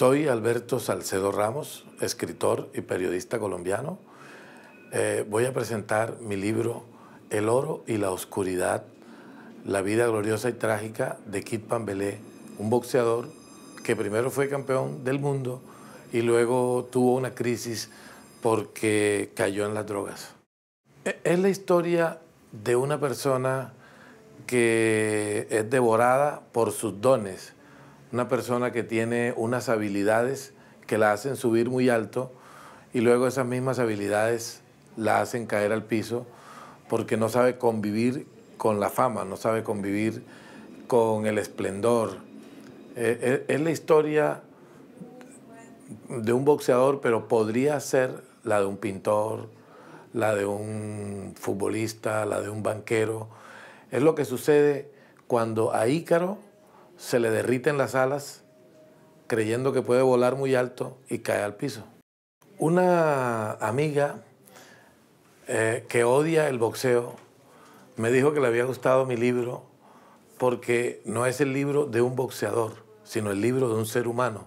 Soy Alberto Salcedo Ramos, escritor y periodista colombiano. Eh, voy a presentar mi libro El oro y la oscuridad, la vida gloriosa y trágica de Kit Pambelé, un boxeador que primero fue campeón del mundo y luego tuvo una crisis porque cayó en las drogas. E-, es la historia de una persona que es devorada por sus dones una persona que tiene unas habilidades que la hacen subir muy alto y luego esas mismas habilidades la hacen caer al piso porque no sabe convivir con la fama, no sabe convivir con el esplendor. E, e, es la historia de un boxeador, pero podría ser la de un pintor, la de un futbolista, la de un banquero. Es lo que sucede cuando a Ícaro se le derriten las alas creyendo que puede volar muy alto y cae al piso. Una amiga eh, que odia el boxeo me dijo que le había gustado mi libro porque no es el libro de un boxeador, sino el libro de un ser humano.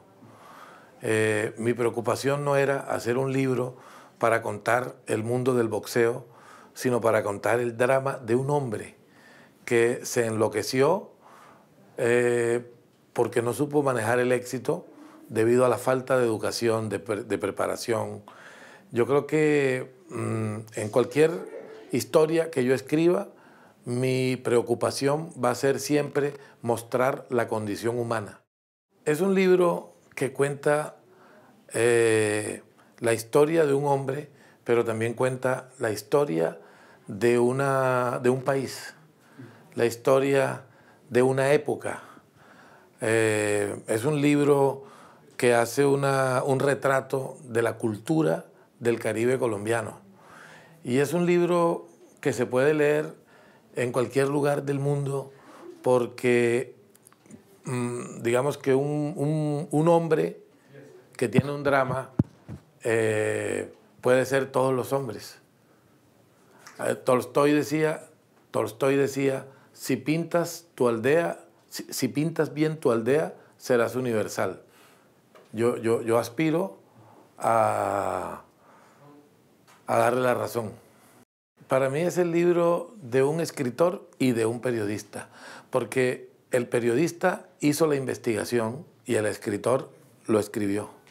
Eh, mi preocupación no era hacer un libro para contar el mundo del boxeo, sino para contar el drama de un hombre que se enloqueció eh, porque no supo manejar el éxito debido a la falta de educación, de, de preparación. Yo creo que mm, en cualquier historia que yo escriba, mi preocupación va a ser siempre mostrar la condición humana. Es un libro que cuenta eh, la historia de un hombre, pero también cuenta la historia de, una, de un país, la historia de una época. Eh, es un libro que hace un retrato de la cultura del Caribe colombiano. Y es un libro que se puede leer en cualquier lugar del mundo porque mm, digamos que un, hombre que tiene un drama eh, puede ser todos los hombres. Eh, Tolstoy decía, Tolstoy decía, si pintas tu aldea, si, pintas bien tu aldea, serás universal. Yo, aspiro a, a darle la razón. Para mí es el libro de un escritor y de un periodista, porque el periodista hizo la investigación y el escritor lo escribió.